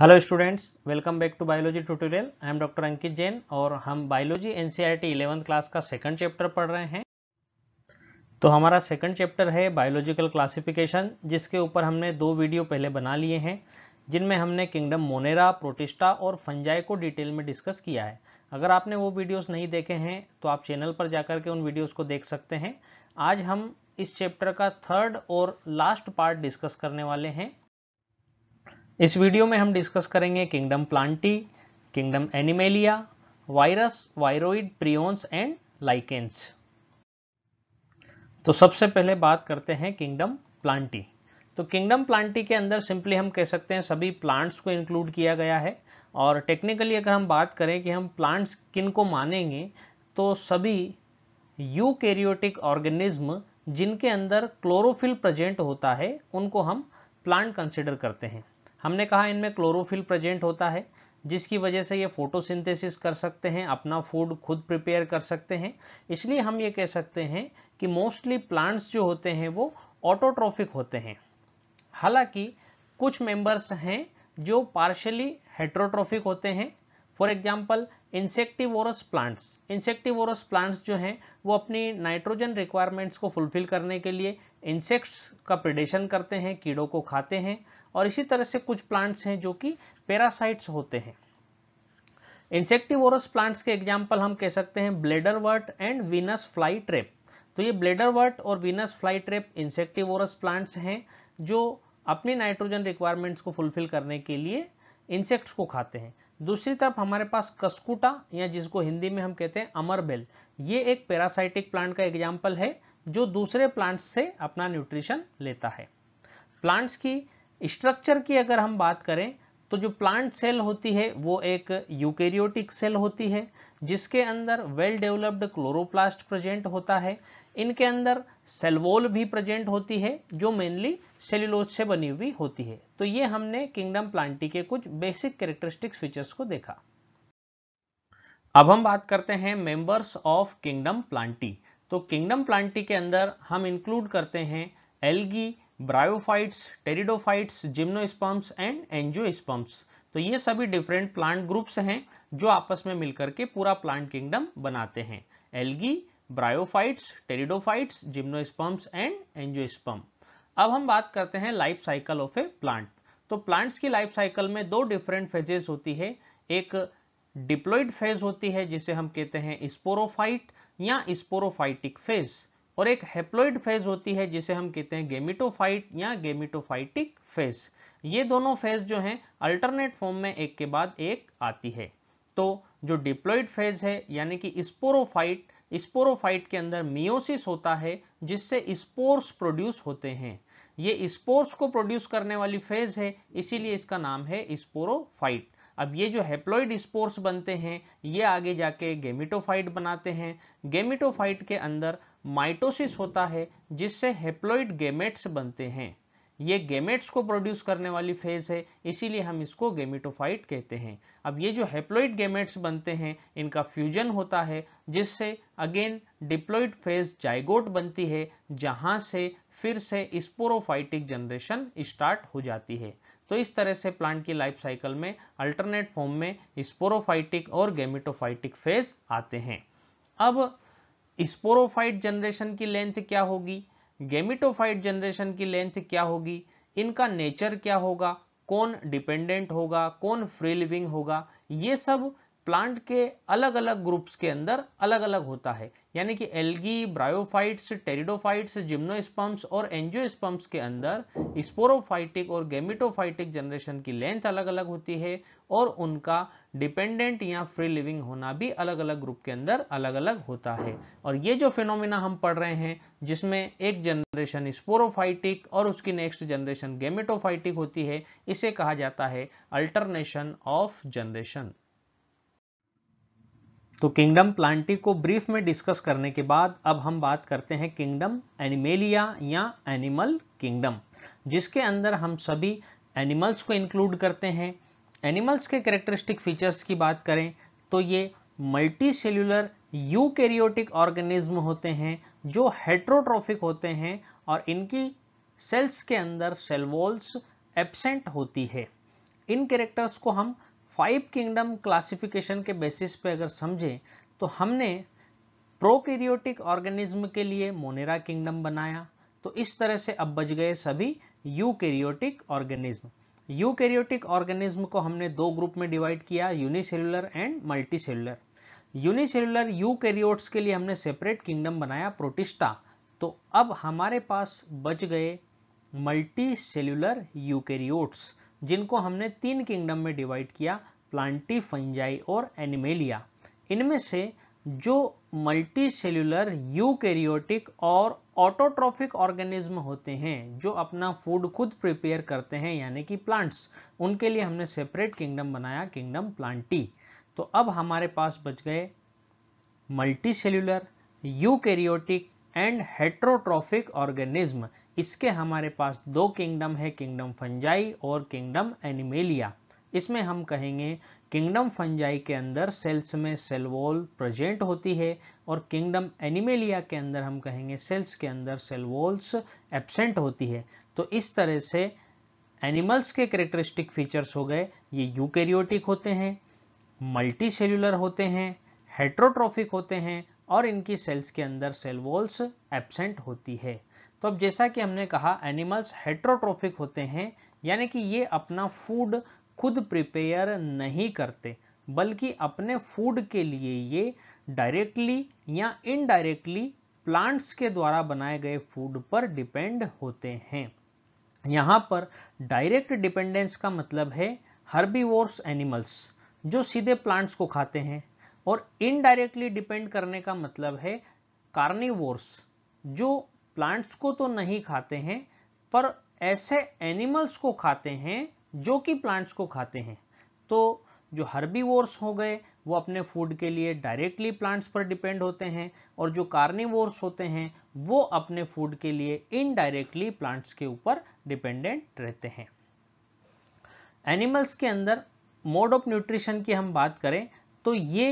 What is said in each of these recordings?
Hello students welcome back to biology tutorial I am doctor Ankit Jain और हम biology NCERT eleventh class का second chapter पढ़ रहे हैं तो हमारा सेकंड चैप्टर है बायोलॉजिकल क्लासिफिकेशन जिसके ऊपर हमने दो वीडियो पहले बना लिए हैं जिनमें हमने किंगडम मोनेरा प्रोटिस्टा और फंजाई को डिटेल में डिस्कस किया है अगर आपने वो वीडियोज़ नहीं देखे हैं तो आप चैनल पर जाकर के उन वीडियोज़ को देख सकते हैं आज हम इस चैप्टर का थर्ड और लास्ट पार्ट डिस्कस करने वाले हैं इस वीडियो में हम डिस्कस करेंगे kingdom Plantae kingdom Animalia virus viroid prions and lichens तो सबसे पहले बात करते हैं किंगडम प्लांटी तो किंगडम प्लांटी के अंदर सिंपली हम कह सकते हैं सभी प्लांट्स को इंक्लूड किया गया है और टेक्निकली अगर हम बात करें कि हम प्लांट्स किन को मानेंगे तो सभी यूकैरियोटिक ऑर्गेनिज्म जिनके अंदर क्लोरोफिल प्रेजेंट होता है उनको हम प्लांट कंसिडर करते हैं हमने कहा इनमें क्लोरोफिल प्रेजेंट होता है जिसकी वजह से ये फोटोसिंथेसिस कर सकते हैं अपना फूड खुद प्रिपेयर कर सकते हैं इसलिए हम ये कह सकते हैं कि मोस्टली प्लांट्स जो होते हैं वो ऑटोट्रॉफिक होते हैं हालांकि कुछ मेंबर्स हैं जो पार्शली हेट्रोट्रॉफिक होते हैं for example insectivorous plants insectivorous plants जो हैं वो अपनी नाइट्रोजन रिक्वायरमेंट्स को फुलफिल करने के लिए इंसेक्ट्स का प्रिडेशन करते हैं कीड़ों को खाते हैं और इसी तरह से कुछ प्लांट्स हैं जो कि पैरासाइट्स होते हैं इंसेक्टिवोरस प्लांट्स के एग्जाम्पल हम कह सकते हैं bladderwort and Venus flytrap तो ये ब्लेडर वर्ट और Venus flytrap insectivorous plants हैं जो अपनी नाइट्रोजन रिक्वायरमेंट्स को फुलफिल करने के लिए इंसेक्ट्स को खाते हैं दूसरी तरफ हमारे पास कस्कुटा या जिसको हिंदी में हम कहते हैं अमरबेल ये एक पैरासाइटिक प्लांट का एग्जाम्पल है जो दूसरे प्लांट्स से अपना न्यूट्रिशन लेता है प्लांट्स की स्ट्रक्चर की अगर हम बात करें तो जो प्लांट सेल होती है वो एक यूकेरियोटिक सेल होती है जिसके अंदर वेल डेवलप्ड क्लोरोप्लास्ट प्रेजेंट होता है इनके अंदर सेलवोल भी प्रेजेंट होती है जो मेनली सेल्यूलोज से बनी हुई होती है तो ये हमने किंगडम प्लांटी के कुछ बेसिक कैरेक्टरिस्टिक्स फीचर्स को देखा अब हम बात करते हैं मेंबर्स ऑफ किंगडम प्लांटी तो किंगडम प्लांटी के अंदर हम इंक्लूड करते हैं algae bryophytes pteridophytes gymnosperms and angio तो ये सभी डिफरेंट प्लांट ग्रुप्स हैं जो आपस में मिलकर के पूरा प्लांट किंगडम बनाते हैं algae bryophytes pteridophytes gymnosperms and angio अब हम बात करते हैं life cycle of a plant तो प्लांट्स की लाइफ साइकिल में दो डिफरेंट फेजेस होती है एक डिप्लोइड फेज होती है जिसे हम कहते हैं स्पोरोफाइट या स्पोरोफाइटिक फेज और एक हेप्लोइड फेज होती है जिसे हम कहते हैं गेमिटोफाइट या गेमिटोफाइटिक फेज ये दोनों फेज जो हैं अल्टरनेट फॉर्म में एक के बाद एक आती है तो जो डिप्लोइड फेज है यानी कि स्पोरोफाइट स्पोरोफाइट के अंदर मियोसिस होता है जिससे स्पोर्स प्रोड्यूस होते हैं ये स्पोर्स को प्रोड्यूस करने वाली फेज है इसीलिए इसका नाम है स्पोरोफाइट अब ये जो हेप्लॉइड स्पोर्स बनते हैं ये आगे जाके गेमिटोफाइट बनाते हैं गेमिटोफाइट के अंदर माइटोसिस होता है जिससे हेप्लॉइड गेमेट्स बनते हैं ये गेमेट्स को प्रोड्यूस करने वाली फेज है इसीलिए हम इसको गेमेटोफाइट कहते हैं अब ये जो हेप्लोइड गेमेट्स बनते हैं इनका फ्यूजन होता है जिससे अगेन डिप्लोइड फेज जाइगोट बनती है जहां से फिर से स्पोरोफाइटिक जनरेशन स्टार्ट हो जाती है तो इस तरह से प्लांट की लाइफ साइकिल में अल्टरनेट फॉर्म में स्पोरोफाइटिक और गेमेटोफाइटिक फेज आते हैं अब स्पोरोफाइट जनरेशन की लेंथ क्या होगी गेमिटोफाइट जनरेशन की लेंथ क्या होगी इनका नेचर क्या होगा कौन डिपेंडेंट होगा कौन फ्री लिविंग होगा ये सब प्लांट के अलग अलग ग्रुप्स के अंदर अलग अलग होता है यानी कि एल्गी ब्रायोफाइट्स टेरिडोफाइट्स जिम्नोस्पम्प्स और एंजियोस्पम्प्स के अंदर स्पोरोफाइटिक और गेमिटोफाइटिक जनरेशन की लेंथ अलग अलग होती है और उनका डिपेंडेंट या फ्री लिविंग होना भी अलग अलग ग्रुप के अंदर अलग अलग होता है और ये जो फिनोमिना हम पढ़ रहे हैं जिसमें एक जनरेशन स्पोरोफाइटिक और उसकी नेक्स्ट जनरेशन गेमिटोफाइटिक होती है इसे कहा जाता है अल्टरनेशन ऑफ जनरेशन तो किंगडम प्लांटी को ब्रीफ में डिस्कस करने के बाद अब हम बात करते हैं किंगडम एनिमेलिया या एनिमल किंगडम जिसके अंदर हम सभी एनिमल्स को इंक्लूड करते हैं एनिमल्स के करेक्टरिस्टिक फीचर्स की बात करें तो ये मल्टी सेल्यूलर कैरियोटिक ऑर्गेनिज्म होते हैं जो हेट्रोट्रॉफिक होते हैं और इनकी सेल्स के अंदर सेलवॉल्स एबसेंट होती है इन कैरेक्टर्स को हम फाइव किंगडम क्लासिफिकेशन के बेसिस पे अगर समझें तो हमने प्रोकैरियोटिक ऑर्गेनिज्म के लिए मोनेरा किंगडम बनाया तो इस तरह से अब बच गए सभी यूकैरियोटिक ऑर्गेनिज्म यूकैरियोटिक ऑर्गेनिज्म को हमने दो ग्रुप में डिवाइड किया unicellular and multicellular unicellular eukaryotes के लिए हमने सेपरेट किंगडम बनाया प्रोटिस्टा तो अब हमारे पास बच गए मल्टीसेलुलर यूकैरियोट्स जिनको हमने तीन किंगडम में डिवाइड किया प्लांटी फंजाई और एनिमेलिया इनमें से जो मल्टी सेल्यूलर यूकेरियोटिक और ऑटोट्रॉफिक ऑर्गेनिज्म होते हैं जो अपना फूड खुद प्रिपेयर करते हैं यानी कि प्लांट्स उनके लिए हमने सेपरेट किंगडम बनाया किंगडम प्लांटी तो अब हमारे पास बच गए multicellular eukaryotic and heterotrophic organism इसके हमारे पास दो किंगडम है किंगडम फंजाई और किंगडम एनिमेलिया इसमें हम कहेंगे किंगडम फंजाई के अंदर सेल्स में सेल वॉल प्रेजेंट होती है और किंगडम एनिमेलिया के अंदर हम कहेंगे सेल्स के अंदर सेल वॉल्स एबसेंट होती है तो इस तरह से एनिमल्स के करेक्टरिस्टिक फीचर्स हो गए ये यूकेरियोटिक होते हैं मल्टी सेल्युलर होते हैं हेट्रोट्रॉफिक होते हैं और इनकी सेल्स के अंदर सेल वॉल्स एबसेंट होती है तो अब जैसा कि हमने कहा एनिमल्स हेट्रोट्रोफिक होते हैं यानी कि ये अपना फूड खुद प्रिपेयर नहीं करते बल्कि अपने फूड के लिए ये डायरेक्टली या इनडायरेक्टली प्लांट्स के द्वारा बनाए गए फूड पर डिपेंड होते हैं यहाँ पर डायरेक्ट डिपेंडेंस का मतलब है हर्बीवोर्स एनिमल्स जो सीधे प्लांट्स को खाते हैं और इनडायरेक्टली डिपेंड करने का मतलब है कार्निवोर्स जो प्लांट्स को तो नहीं खाते हैं पर ऐसे एनिमल्स को खाते हैं जो कि प्लांट्स को खाते हैं तो जो हर्बीवोर्स हो गए वो अपने फूड के लिए डायरेक्टली प्लांट्स पर डिपेंड होते हैं और जो कार्निवोर्स होते हैं वो अपने फूड के लिए इनडायरेक्टली प्लांट्स के ऊपर डिपेंडेंट रहते हैं एनिमल्स के अंदर मोड ऑफ न्यूट्रिशन की हम बात करें तो ये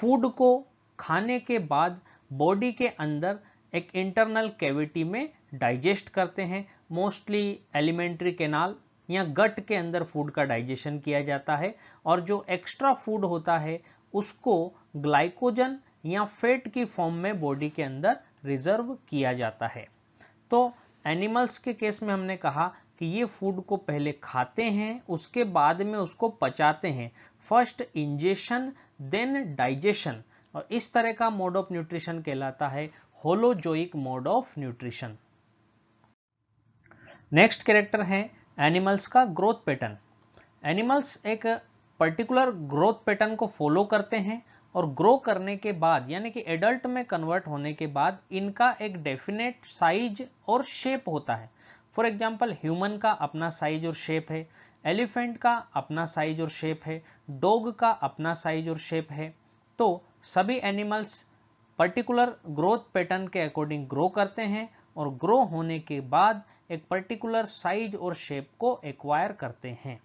फूड को खाने के बाद बॉडी के अंदर एक इंटरनल कैविटी में डाइजेस्ट करते हैं मोस्टली एलिमेंट्री केनाल या गट के अंदर फूड का डाइजेशन किया जाता है और जो एक्स्ट्रा फूड होता है उसको ग्लाइकोजन या फैट की फॉर्म में बॉडी के अंदर रिजर्व किया जाता है तो एनिमल्स के केस में हमने कहा कि ये फूड को पहले खाते हैं उसके बाद में उसको पचाते हैं फर्स्ट इंजेशन देन डाइजेशन और इस तरह का मोड ऑफ न्यूट्रिशन कहलाता है holozoic mode of nutrition next character है एनिमल्स का ग्रोथ पैटर्न एनिमल्स एक पर्टिकुलर ग्रोथ पैटर्न को फॉलो करते हैं और ग्रो करने के बाद यानी कि एडल्ट में कन्वर्ट होने के बाद इनका एक डेफिनेट साइज और शेप होता है फॉर एग्जाम्पल ह्यूमन का अपना साइज और शेप है एलिफेंट का अपना साइज और शेप है डॉग का अपना साइज और शेप है तो सभी एनिमल्स पर्टिकुलर ग्रोथ पैटर्न के अकॉर्डिंग ग्रो करते हैं और ग्रो होने के बाद एक पर्टिकुलर साइज और शेप को एक्वायर करते हैं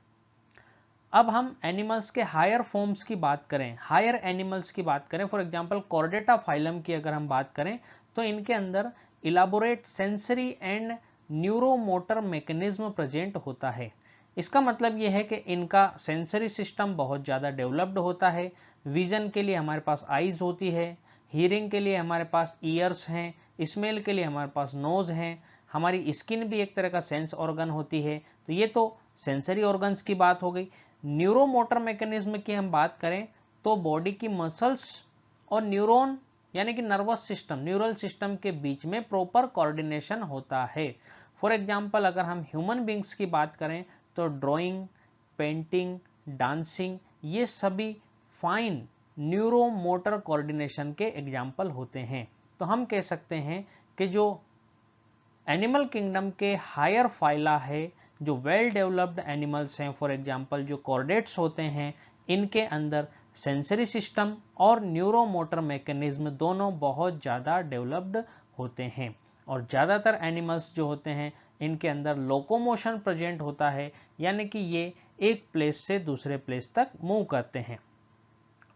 अब हम एनिमल्स के हायर फॉर्म्स की बात करें हायर एनिमल्स की बात करें फॉर एग्जांपल कॉर्डेटा फाइलम की अगर हम बात करें तो इनके अंदर elaborate sensory and neuromotor mechanism present होता है इसका मतलब यह है कि इनका सेंसरी सिस्टम बहुत ज़्यादा डेवलप्ड होता है विजन के लिए हमारे पास आइज होती है हियरिंग के लिए हमारे पास ईयर्स हैं स्मेल के लिए हमारे पास नोज़ हैं हमारी स्किन भी एक तरह का सेंस ऑर्गन होती है तो ये तो सेंसरी ऑर्गन्स की बात हो गई न्यूरोमोटर मैकेनिज्म की हम बात करें तो बॉडी की मसल्स और न्यूरोन यानी कि नर्वस सिस्टम न्यूरल सिस्टम के बीच में प्रॉपर कोऑर्डिनेशन होता है फॉर एग्जाम्पल अगर हम ह्यूमन बींग्स की बात करें तो ड्राइंग पेंटिंग डांसिंग ये सभी फाइन न्यूरो मोटर कोऑर्डिनेशन के एग्जाम्पल होते हैं तो हम कह सकते हैं कि जो एनिमल किंगडम के हायर फाइला है जो वेल डेवलप्ड एनिमल्स हैं फॉर एग्ज़ाम्पल जो कॉर्डेट्स होते हैं इनके अंदर सेंसरी सिस्टम और न्यूरो मोटर मैकेनिज्म दोनों बहुत ज़्यादा डेवलप्ड होते हैं और ज़्यादातर एनिमल्स जो होते हैं इनके अंदर लोकोमोशन प्रेजेंट होता है यानी कि ये एक प्लेस से दूसरे प्लेस तक मूव करते हैं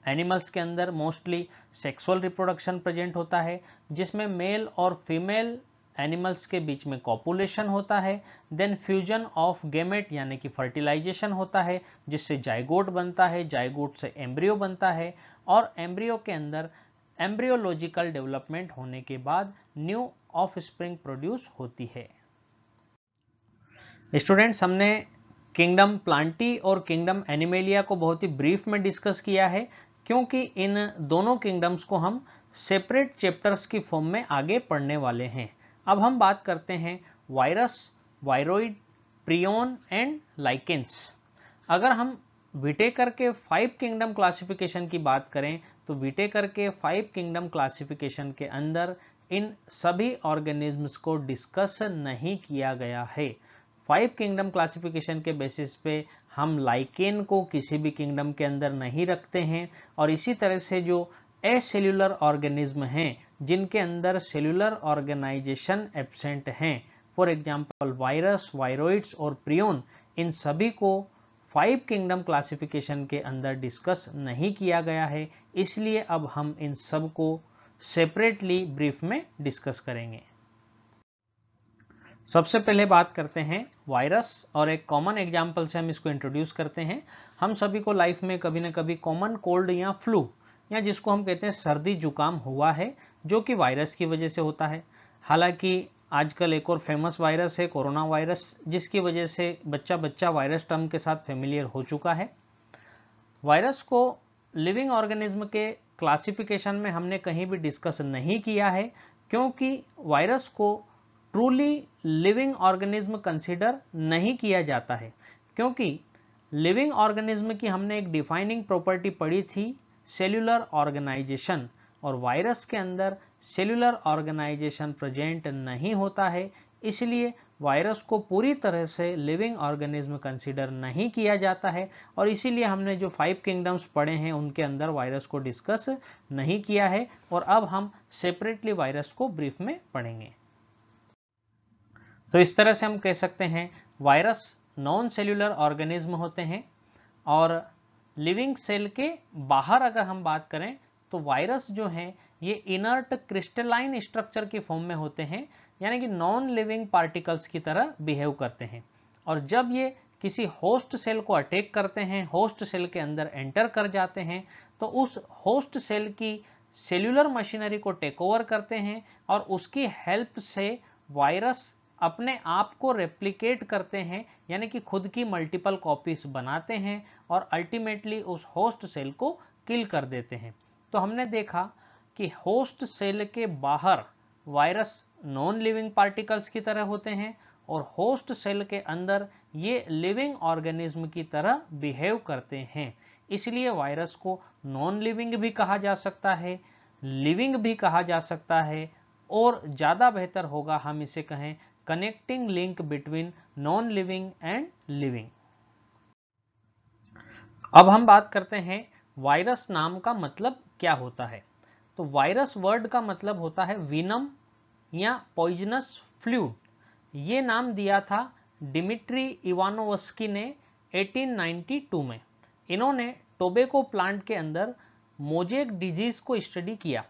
एनिमल्स के अंदर मोस्टली सेक्सुअल रिप्रोडक्शन प्रेजेंट होता है जिसमें मेल और फीमेल एनिमल्स के बीच में कॉपुलेशन होता है देन फ्यूजन ऑफ गेमेट यानी कि फर्टिलाइजेशन होता है जिससे जाइगोट बनता है जाइगोट से एम्ब्रियो बनता है और एम्ब्रियो के अंदर एम्ब्रियोलॉजिकल डेवलपमेंट होने के बाद न्यू ऑफ स्प्रिंग प्रोड्यूस होती है स्टूडेंट्स हमने किंगडम प्लांटी और किंगडम एनिमेलिया को बहुत ही ब्रीफ में डिस्कस किया है क्योंकि इन दोनों किंगडम्स को हम सेपरेट चैप्टर्स की फॉर्म में आगे पढ़ने वाले हैं अब हम बात करते हैं virus viroid prion and lichens अगर हम विटेकर के फाइव किंगडम क्लासिफिकेशन की बात करें तो विटेकर के फाइव किंगडम क्लासिफिकेशन के अंदर इन सभी ऑर्गेनिज्म को डिस्कस नहीं किया गया है फाइव किंगडम क्लासिफिकेशन के बेसिस पे हम लाइकेन को किसी भी किंगडम के अंदर नहीं रखते हैं और इसी तरह से जो सेल्युलर ऑर्गेनिज्म हैं जिनके अंदर सेल्युलर ऑर्गेनाइजेशन एबसेंट हैं फॉर एग्जाम्पल वायरस वायरोइड्स और प्रियोन इन सभी को फाइव किंगडम क्लासिफिकेशन के अंदर डिस्कस नहीं किया गया है इसलिए अब हम इन सब को सेपरेटली ब्रीफ में डिस्कस करेंगे सबसे पहले बात करते हैं वायरस और एक कॉमन एग्जाम्पल से हम इसको इंट्रोड्यूस करते हैं हम सभी को लाइफ में कभी ना कभी कॉमन कोल्ड या फ्लू या जिसको हम कहते हैं सर्दी जुकाम हुआ है जो कि वायरस की वजह से होता है हालांकि आजकल एक और फेमस वायरस है कोरोना वायरस जिसकी वजह से बच्चा बच्चा वायरस टर्म के साथ फेमिलियर हो चुका है वायरस को लिविंग ऑर्गेनिज्म के क्लासिफिकेशन में हमने कहीं भी डिस्कस नहीं किया है क्योंकि वायरस को ट्रूली लिविंग ऑर्गेनिज्म कंसिडर नहीं किया जाता है क्योंकि लिविंग ऑर्गेनिज्म की हमने एक डिफाइनिंग प्रॉपर्टी पढ़ी थी सेल्युलर ऑर्गेनाइजेशन और वायरस के अंदर सेल्युलर ऑर्गेनाइजेशन प्रेजेंट नहीं होता है इसलिए वायरस को पूरी तरह से लिविंग ऑर्गेनिज्म कंसिडर नहीं किया जाता है और इसीलिए हमने जो फाइव किंगडम्स पढ़े हैं उनके अंदर वायरस को डिस्कस नहीं किया है और अब हम सेपरेटली वायरस को ब्रीफ में पढ़ेंगे तो इस तरह से हम कह सकते हैं वायरस नॉन सेल्यूलर ऑर्गेनिज्म होते हैं और लिविंग सेल के बाहर अगर हम बात करें तो वायरस जो है ये इनर्ट क्रिस्टलाइन स्ट्रक्चर के फॉर्म में होते हैं यानी कि नॉन लिविंग पार्टिकल्स की तरह बिहेव करते हैं और जब ये किसी होस्ट सेल को अटैक करते हैं होस्ट सेल के अंदर एंटर कर जाते हैं तो उस होस्ट सेल की सेल्यूलर मशीनरी को टेक ओवर करते हैं और उसकी हेल्प से वायरस अपने आप को रेप्लिकेट करते हैं यानी कि खुद की मल्टीपल कॉपीज बनाते हैं और अल्टीमेटली उस होस्ट सेल को किल कर देते हैं तो हमने देखा कि होस्ट सेल के बाहर वायरस नॉन लिविंग पार्टिकल्स की तरह होते हैं और होस्ट सेल के अंदर ये लिविंग ऑर्गेनिज्म की तरह बिहेव करते हैं इसलिए वायरस को नॉन लिविंग भी कहा जा सकता है लिविंग भी कहा जा सकता है और ज़्यादा बेहतर होगा हम इसे कहें connecting link between non-living and living. अब हम बात करते हैं वायरस नाम का मतलब क्या होता है तो वायरस वर्ड का मतलब होता है विनम या पॉइजनस फ्लू ये नाम दिया था डिमिट्री इवानोवस्की ने 1892 में इन्होंने टोबेको प्लांट के अंदर मोजेक डिजीज को स्टडी किया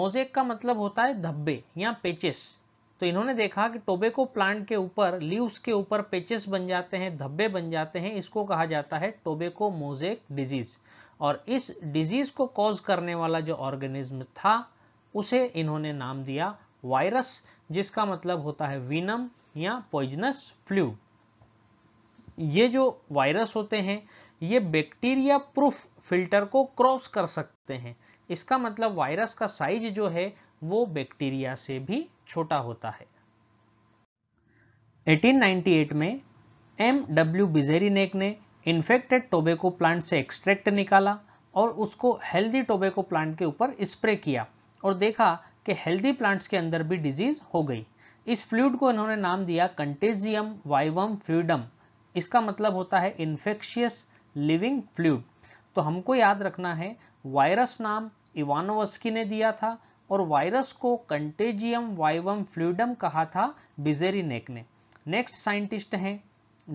मोजेक का मतलब होता है धब्बे या पेचेस तो इन्होंने देखा कि टोबेको प्लांट के ऊपर लीव्स के ऊपर पेचेस बन जाते हैं धब्बे बन जाते हैं इसको कहा जाता है टोबेको मोजेक डिजीज और इस डिजीज को कॉज करने वाला जो ऑर्गेनिज्म था उसे इन्होंने नाम दिया वायरस जिसका मतलब होता है विनम या पॉइजनस फ्लू ये जो वायरस होते हैं ये बैक्टीरिया प्रूफ फिल्टर को क्रॉस कर सकते हैं इसका मतलब वायरस का साइज जो है वो बैक्टीरिया से भी छोटा होता है 1898 में एम डब्ल्यू बिजेरिनेक ने इन्फेक्टेड टोबेको प्लांट से एक्सट्रैक्ट निकाला और उसको हेल्दी टोबेको प्लांट के ऊपर स्प्रे किया और देखा कि हेल्दी प्लांट्स के अंदर भी डिजीज हो गई इस फ्लूड को इन्होंने नाम दिया कंटेजियम वाइवम फ्यूडम इसका मतलब होता है इन्फेक्शियस लिविंग फ्लूड तो हमको याद रखना है वायरस नाम इवानोवस्की ने दिया था और वायरस को कंटेजियम वाइवम फ्लूडम कहा था बिजेरी नेक ने नेक्स्ट साइंटिस्ट हैं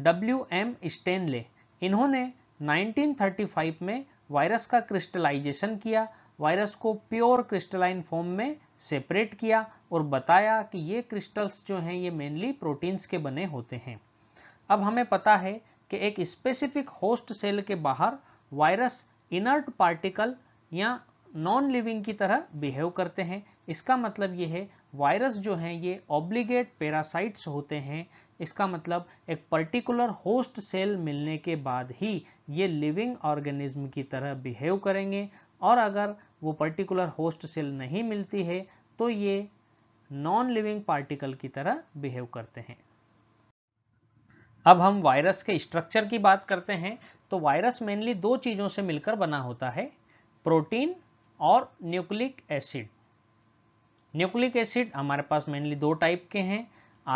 डब्ल्यू एम स्टेनले इन्होंने 1935 में वायरस का क्रिस्टलाइजेशन किया वायरस को प्योर क्रिस्टलाइन फॉर्म में सेपरेट किया और बताया कि ये क्रिस्टल्स जो हैं ये मेनली प्रोटीन्स के बने होते हैं अब हमें पता है कि एक स्पेसिफिक होस्ट सेल के बाहर वायरस इनर्ट पार्टिकल या नॉन लिविंग की तरह बिहेव करते हैं इसका मतलब ये है वायरस जो हैं ये ऑब्लिगेट पैरासाइट्स होते हैं इसका मतलब एक पर्टिकुलर होस्ट सेल मिलने के बाद ही ये लिविंग ऑर्गेनिज्म की तरह बिहेव करेंगे और अगर वो पर्टिकुलर होस्ट सेल नहीं मिलती है तो ये नॉन लिविंग पार्टिकल की तरह बिहेव करते हैं अब हम वायरस के स्ट्रक्चर की बात करते हैं तो वायरस मेनली दो चीज़ों से मिलकर बना होता है प्रोटीन और न्यूक्लिक एसिड न्यूक्लिक एसिड हमारे पास मेनली दो टाइप के हैं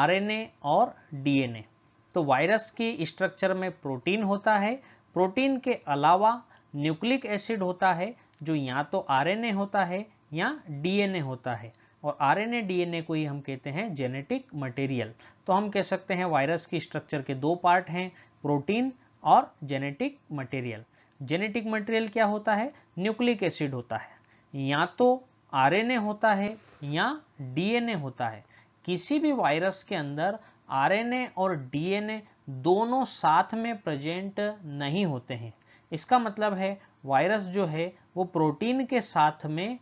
आरएनए और डीएनए तो वायरस के स्ट्रक्चर में प्रोटीन होता है प्रोटीन के अलावा न्यूक्लिक एसिड होता है जो या तो आरएनए होता है या डीएनए होता है और आरएनए डीएनए को ही हम कहते हैं जेनेटिक मटेरियल तो हम कह सकते हैं वायरस की स्ट्रक्चर के दो पार्ट हैं प्रोटीन और जेनेटिक मटेरियल जेनेटिक मटेरियल क्या होता है न्यूक्लिक एसिड होता है या तो आरएनए होता है या डीएनए होता है किसी भी वायरस के अंदर आरएनए और डीएनए दोनों साथ में प्रेजेंट नहीं होते हैं इसका मतलब है वायरस जो है वो प्रोटीन के साथ में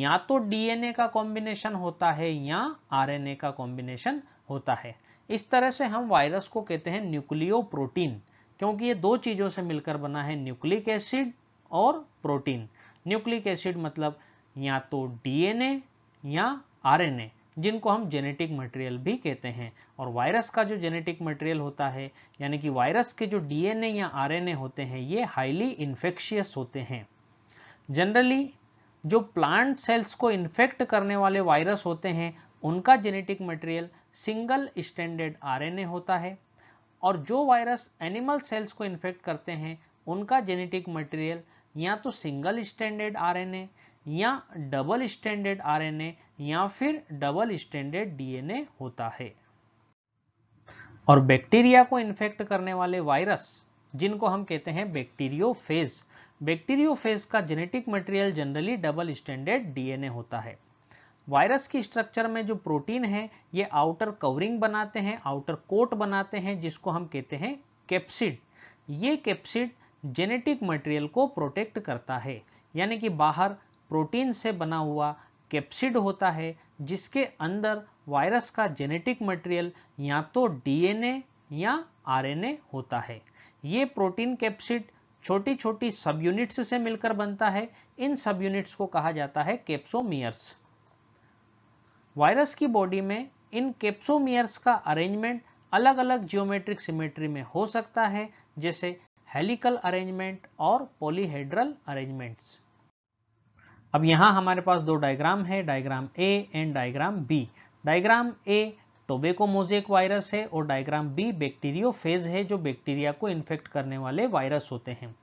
या तो डीएनए का कॉम्बिनेशन होता है या आरएनए का कॉम्बिनेशन होता है इस तरह से हम वायरस को कहते हैं न्यूक्लियो प्रोटीन क्योंकि ये दो चीज़ों से मिलकर बना है न्यूक्लिक एसिड और प्रोटीन न्यूक्लिक एसिड मतलब या तो डीएनए या आरएनए जिनको हम जेनेटिक मटेरियल भी कहते हैं और वायरस का जो जेनेटिक मटेरियल होता है यानी कि वायरस के जो डीएनए या आरएनए होते हैं ये हाईली इन्फेक्शियस होते हैं जनरली जो प्लांट सेल्स को इन्फेक्ट करने वाले वायरस होते हैं उनका genetic material single standard RNA होता है और जो वायरस एनिमल सेल्स को इन्फेक्ट करते हैं उनका जेनेटिक मटेरियल या तो सिंगल स्टैंडर्ड आरएनए या डबल स्टैंडर्ड आरएनए या फिर डबल स्टैंडर्ड डीएनए होता है और बैक्टीरिया को इन्फेक्ट करने वाले वायरस जिनको हम कहते हैं बैक्टीरियोफेज बैक्टीरियोफेज का genetic material generally double standard DNA होता है वायरस की स्ट्रक्चर में जो प्रोटीन है ये आउटर कवरिंग बनाते हैं आउटर कोट बनाते हैं जिसको हम कहते हैं कैप्सिड ये कैप्सिड जेनेटिक मटेरियल को प्रोटेक्ट करता है यानी कि बाहर प्रोटीन से बना हुआ कैप्सिड होता है जिसके अंदर वायरस का जेनेटिक मटेरियल या तो डीएनए या आरएनए होता है ये प्रोटीन कैप्सिड छोटी छोटी सब यूनिट्स से मिलकर बनता है इन सब यूनिट्स को कहा जाता है कैप्सोमियर्स वायरस की बॉडी में इन कैप्सोमियर्स का अरेंजमेंट अलग अलग जियोमेट्रिक सिमेट्री में हो सकता है जैसे हेलिकल अरेंजमेंट और पोलीहेड्रल अरेंजमेंट्स अब यहाँ हमारे पास दो डायग्राम है diagram A and diagram B diagram A tobacco mosaic virus है और डायग्राम बी बैक्टीरियो फेज है जो बैक्टीरिया को इन्फेक्ट करने वाले वायरस होते हैं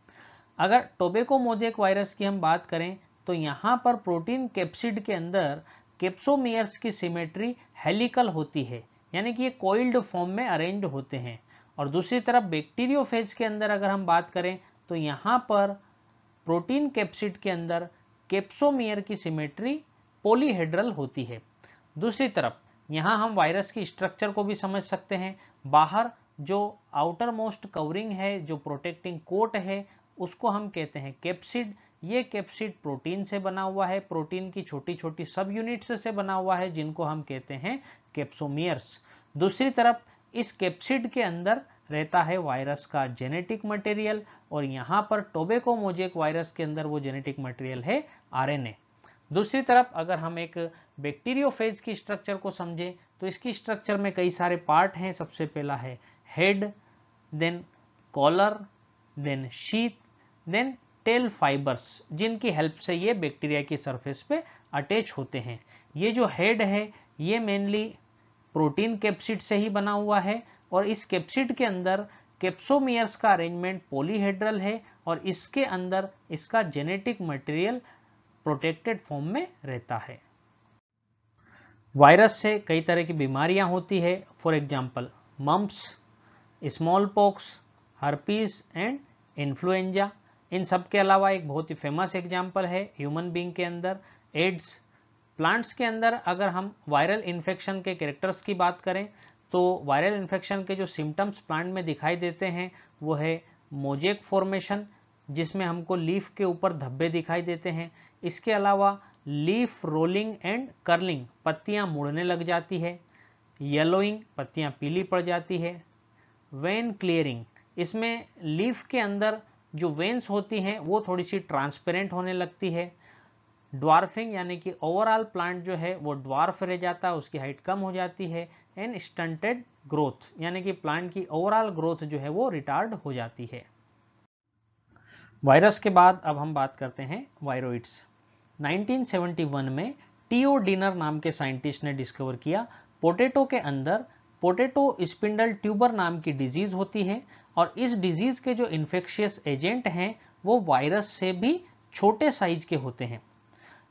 अगर टोबेको मोजेक वायरस की हम बात करें तो यहाँ पर प्रोटीन कैप्सिड के अंदर कैप्सोमियर्स की सिमेट्री हेलिकल होती है यानी कि ये कोइल्ड फॉर्म में अरेंज होते हैं और दूसरी तरफ बैक्टीरियोफेज के अंदर अगर हम बात करें तो यहाँ पर प्रोटीन कैप्सिड के अंदर कैप्सोमियर की सिमेट्री पोलीहेड्रल होती है दूसरी तरफ यहाँ हम वायरस की स्ट्रक्चर को भी समझ सकते हैं बाहर जो आउटर मोस्ट कवरिंग है जो प्रोटेक्टिंग कोट है उसको हम कहते हैं कैप्सिड ये कैप्सिड प्रोटीन से बना हुआ है प्रोटीन की छोटी छोटी सब यूनिट्स से बना हुआ है जिनको हम कहते हैं कैप्सोमियर्स दूसरी तरफ इस कैप्सिड के अंदर रहता है वायरस का जेनेटिक मटेरियल और यहाँ पर टोबेको मोजेक वायरस के अंदर वो जेनेटिक मटेरियल है आरएनए दूसरी तरफ अगर हम एक बैक्टीरियोफेज की स्ट्रक्चर को समझें तो इसकी स्ट्रक्चर में कई सारे पार्ट हैं सबसे पहला है head then collar then sheath then tail fibres जिनकी हेल्प से ये बैक्टीरिया की सरफेस पे अटैच होते हैं ये जो हेड है ये मेनली प्रोटीन कैप्सिड से ही बना हुआ है और इस कैप्सिड के अंदर कैप्सोमियर्स का अरेंजमेंट पोलीहेड्रल है और इसके अंदर इसका जेनेटिक मटेरियल प्रोटेक्टेड फॉर्म में रहता है वायरस से कई तरह की बीमारियां होती है for example mumps smallpox herpes and influenza इन सब के अलावा एक बहुत ही फेमस एग्जाम्पल है ह्यूमन बींग के अंदर एड्स प्लांट्स के अंदर अगर हम वायरल इन्फेक्शन के कैरेक्टर्स की बात करें तो वायरल इन्फेक्शन के जो सिम्टम्स प्लांट में दिखाई देते हैं वो है मोजेक फॉर्मेशन जिसमें हमको लीफ के ऊपर धब्बे दिखाई देते हैं इसके अलावा लीफ रोलिंग एंड कर्लिंग पत्तियां मुड़ने लग जाती है येलोइंग पत्तियां पीली पड़ जाती है वेन क्लियरिंग इसमें लीफ के अंदर जो वेन्स होती हैं वो थोड़ी सी ट्रांसपेरेंट होने लगती है ड्वार्फिंग यानी कि ओवरऑल प्लांट जो है वो ड्वार्फ रह जाता है उसकी हाइट कम हो जाती है एंड स्टंटेड ग्रोथ यानी कि प्लांट की ओवरऑल ग्रोथ जो है वो रिटार्ड हो जाती है वायरस के बाद अब हम बात करते हैं वायरोइड्स 1971 में टीओ डिनर नाम के साइंटिस्ट ने डिस्कवर किया पोटेटो के अंदर पोटेटो स्पिंडल ट्यूबर नाम की डिजीज होती है और इस डिजीज के जो इन्फेक्शियस एजेंट हैं वो वायरस से भी छोटे साइज के होते हैं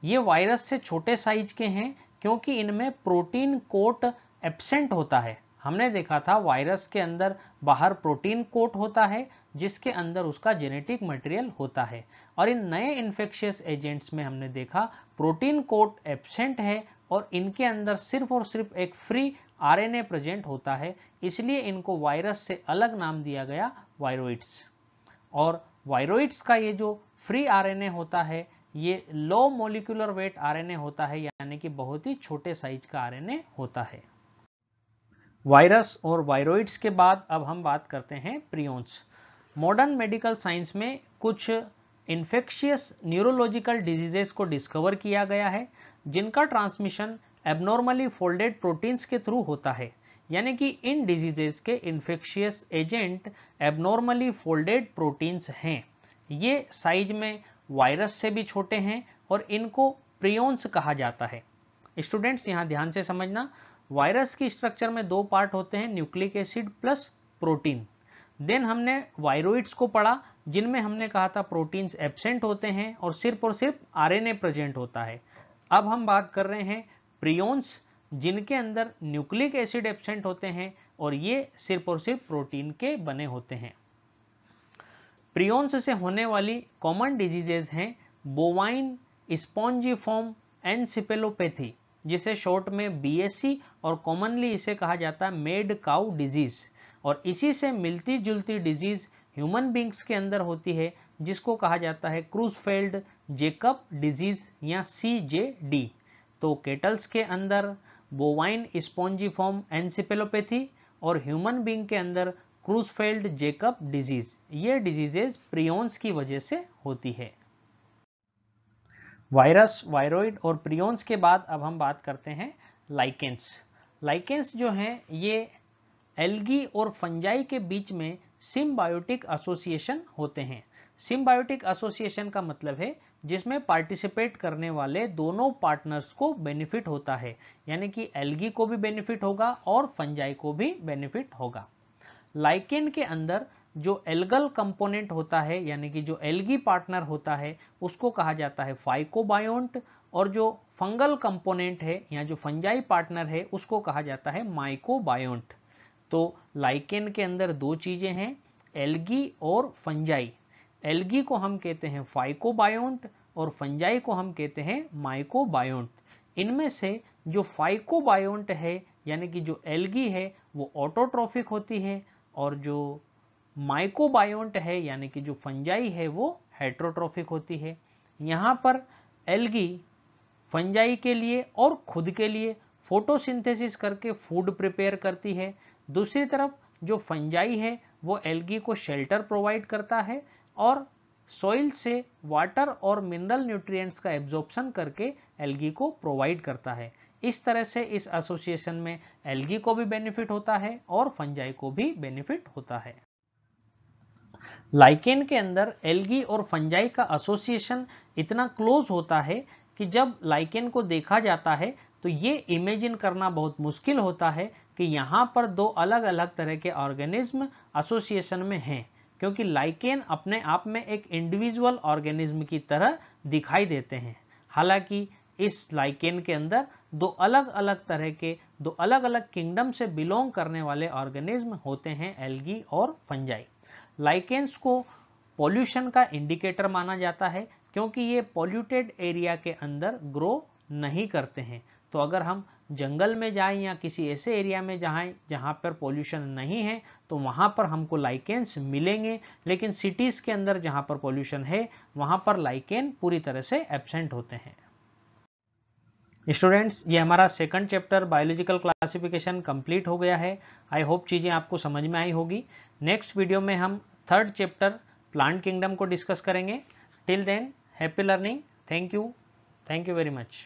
ये वायरस से छोटे साइज के हैं क्योंकि इनमें प्रोटीन कोट एब्सेंट होता है हमने देखा था वायरस के अंदर बाहर प्रोटीन कोट होता है जिसके अंदर उसका जेनेटिक मटेरियल होता है और इन नए इन्फेक्शियस एजेंट्स में हमने देखा प्रोटीन कोट एब्सेंट है और इनके अंदर सिर्फ और सिर्फ एक फ्री आरएनए प्रेजेंट होता है इसलिए इनको वायरस से अलग नाम दिया गया वायरोइड्स और वायरोइड्स का ये जो फ्री आर होता है ये लो मोलिकुलर वेट आरएनए होता है यानी कि बहुत ही छोटे साइज का आरएनए होता है वायरस और वायरोइड्स के बाद अब हम बात करते हैं प्रियोन्स मॉडर्न मेडिकल साइंस में कुछ इन्फेक्शियस न्यूरोलॉजिकल डिजीजेस को डिस्कवर किया गया है जिनका ट्रांसमिशन एबनॉर्मली फोल्डेड प्रोटीन्स के थ्रू होता है यानी कि इन डिजीजेस के infectious agent abnormally folded proteins हैं ये साइज में वायरस से भी छोटे हैं और इनको प्रियोन्स कहा जाता है स्टूडेंट्स यहाँ ध्यान से समझना वायरस की स्ट्रक्चर में दो पार्ट होते हैं nucleic acid plus protein then हमने वायरोइड्स को पढ़ा जिनमें हमने कहा था प्रोटीन्स एबसेंट होते हैं और सिर्फ और सिर्फ आरएनए प्रेजेंट होता है अब हम बात कर रहे हैं प्रियोन्स जिनके अंदर न्यूक्लिक एसिड एबसेंट होते हैं और ये सिर्फ और सिर्फ प्रोटीन के बने होते हैं प्रियोन्स से होने वाली कॉमन डिजीजेज हैं बोवाइन स्पॉन्जीफॉर्म एनसिपेलोपैथी जिसे शॉर्ट में बीएससी और कॉमनली इसे कहा जाता है मेड काउ डिजीज और इसी से मिलती जुलती डिजीज ह्यूमन बींग्स के अंदर होती है जिसको कहा जाता है क्रूजफेल्ड जेकअप डिजीज या सी जे डी तो केटल्स के अंदर बोवाइन स्पॉन्जीफॉर्म एनसिपेलोपैथी और ह्यूमन बींग के अंदर क्रूसफेल्ड जेकब डिजीज ये डिजीजेज प्रियोन्स की वजह से होती है वायरस वायरोइड और प्रियोन्स के बाद अब हम बात करते हैं लाइकेंस लाइकेंस जो हैं ये एल्गी और फंजाई के बीच में सिम्बायोटिक एसोसिएशन होते हैं सिम्बायोटिक एसोसिएशन का मतलब है जिसमें पार्टिसिपेट करने वाले दोनों पार्टनर्स को बेनिफिट होता है यानी कि एल्गी को भी बेनिफिट होगा और फंजाई को भी बेनिफिट होगा लाइकेन के अंदर जो एल्गल कंपोनेंट होता है यानी कि जो एल्गी पार्टनर होता है उसको कहा जाता है फाइकोबायोंट और जो फंगल कंपोनेंट है या जो फंजाई पार्टनर है उसको कहा जाता है माइकोबायोंट तो लाइकेन के अंदर दो चीज़ें हैं एल्गी और फंजाई एल्गी को हम कहते हैं फाइकोबायोंट और फंजाई को हम कहते हैं माइकोबायोन्ट इनमें से जो फाइकोबायोंट है यानी कि जो एल्गी है वो ऑटोट्रॉफिक होती है और जो माइकोबायोंट है यानी कि जो फंजाई है वो हेट्रोट्रॉफिक होती है यहाँ पर एल्गी फंजाई के लिए और खुद के लिए फोटोसिंथेसिस करके फूड प्रिपेयर करती है दूसरी तरफ जो फंजाई है वो एल्गी को शेल्टर प्रोवाइड करता है और सॉइल से वाटर और मिनरल न्यूट्रिएंट्स का एब्जॉर्प्शन करके एल्गी को प्रोवाइड करता है इस तरह से इस एसोसिएशन में एल्गी को भी बेनिफिट होता है और फंजाई को भी बेनिफिट होता है लाइकेन के अंदर एल्गी और फंजाई का एसोसिएशन इतना क्लोज होता है कि जब लाइकेन को देखा जाता है तो ये इमेजिन करना बहुत मुश्किल होता है कि यहाँ पर दो अलग अलग तरह के ऑर्गेनिज्म एसोसिएशन में हैं क्योंकि लाइकेन अपने आप में एक इंडिविजुअल ऑर्गेनिज्म की तरह दिखाई देते हैं हालांकि इस लाइकेन के अंदर दो अलग अलग तरह के दो अलग अलग किंगडम से बिलोंग करने वाले ऑर्गेनिज्म होते हैं एल्गी और फंजाई लाइकेन्स को पॉल्यूशन का इंडिकेटर माना जाता है क्योंकि ये पॉल्यूटेड एरिया के अंदर ग्रो नहीं करते हैं तो अगर हम जंगल में जाएं या किसी ऐसे एरिया में जाएं जहां पर पॉल्यूशन नहीं है तो वहां पर हमको लाइकेंस मिलेंगे लेकिन सिटीज़ के अंदर जहां पर पॉल्यूशन है वहां पर लाइकेन पूरी तरह से एबसेंट होते हैं स्टूडेंट्स ये हमारा second chapter biological classification complete हो गया है आई होप चीज़ें आपको समझ में आई होगी नेक्स्ट वीडियो में हम थर्ड चैप्टर प्लांट किंगडम को डिस्कस करेंगे till then happy learning thank you thank you very much